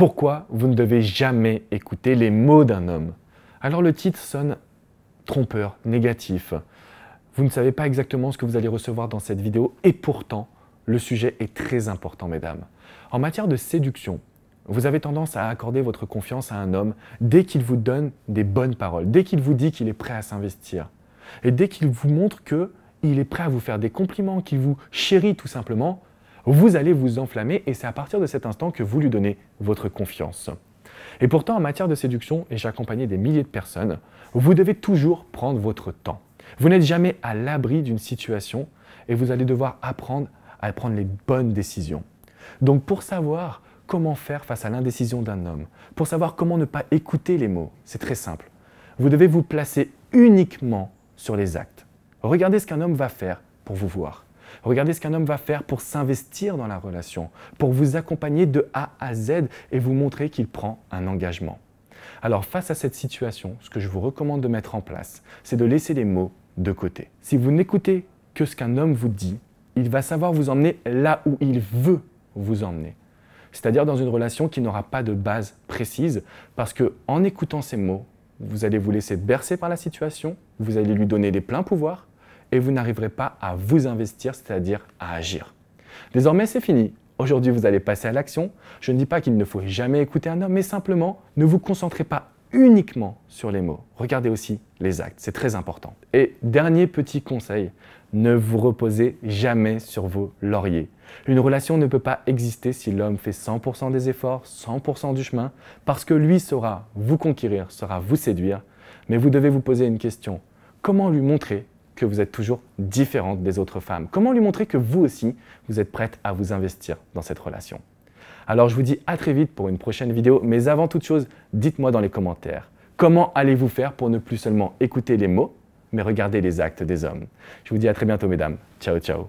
Pourquoi vous ne devez jamais écouter les mots d'un homme Alors le titre sonne trompeur, négatif. Vous ne savez pas exactement ce que vous allez recevoir dans cette vidéo et pourtant, le sujet est très important, mesdames. En matière de séduction, vous avez tendance à accorder votre confiance à un homme dès qu'il vous donne des bonnes paroles, dès qu'il vous dit qu'il est prêt à s'investir et dès qu'il vous montre qu'il est prêt à vous faire des compliments, qu'il vous chérit tout simplement, vous allez vous enflammer et c'est à partir de cet instant que vous lui donnez votre confiance. Et pourtant, en matière de séduction, et j'ai accompagné des milliers de personnes, vous devez toujours prendre votre temps. Vous n'êtes jamais à l'abri d'une situation et vous allez devoir apprendre à prendre les bonnes décisions. Donc pour savoir comment faire face à l'indécision d'un homme, pour savoir comment ne pas écouter les mots, c'est très simple. Vous devez vous placer uniquement sur les actes. Regardez ce qu'un homme va faire pour vous voir. Regardez ce qu'un homme va faire pour s'investir dans la relation, pour vous accompagner de A à Z et vous montrer qu'il prend un engagement. Alors face à cette situation, ce que je vous recommande de mettre en place, c'est de laisser les mots de côté. Si vous n'écoutez que ce qu'un homme vous dit, il va savoir vous emmener là où il veut vous emmener. C'est-à-dire dans une relation qui n'aura pas de base précise, parce que en écoutant ces mots, vous allez vous laisser bercer par la situation, vous allez lui donner des pleins pouvoirs, et vous n'arriverez pas à vous investir, c'est-à-dire à agir. Désormais, c'est fini. Aujourd'hui, vous allez passer à l'action. Je ne dis pas qu'il ne faut jamais écouter un homme, mais simplement, ne vous concentrez pas uniquement sur les mots. Regardez aussi les actes, c'est très important. Et dernier petit conseil, ne vous reposez jamais sur vos lauriers. Une relation ne peut pas exister si l'homme fait 100% des efforts, 100% du chemin, parce que lui saura vous conquérir, saura vous séduire. Mais vous devez vous poser une question. Comment lui montrer que vous êtes toujours différente des autres femmes Comment lui montrer que vous aussi, vous êtes prête à vous investir dans cette relation Alors je vous dis à très vite pour une prochaine vidéo, mais avant toute chose, dites-moi dans les commentaires, comment allez-vous faire pour ne plus seulement écouter les mots, mais regarder les actes des hommes Je vous dis à très bientôt mesdames. Ciao ciao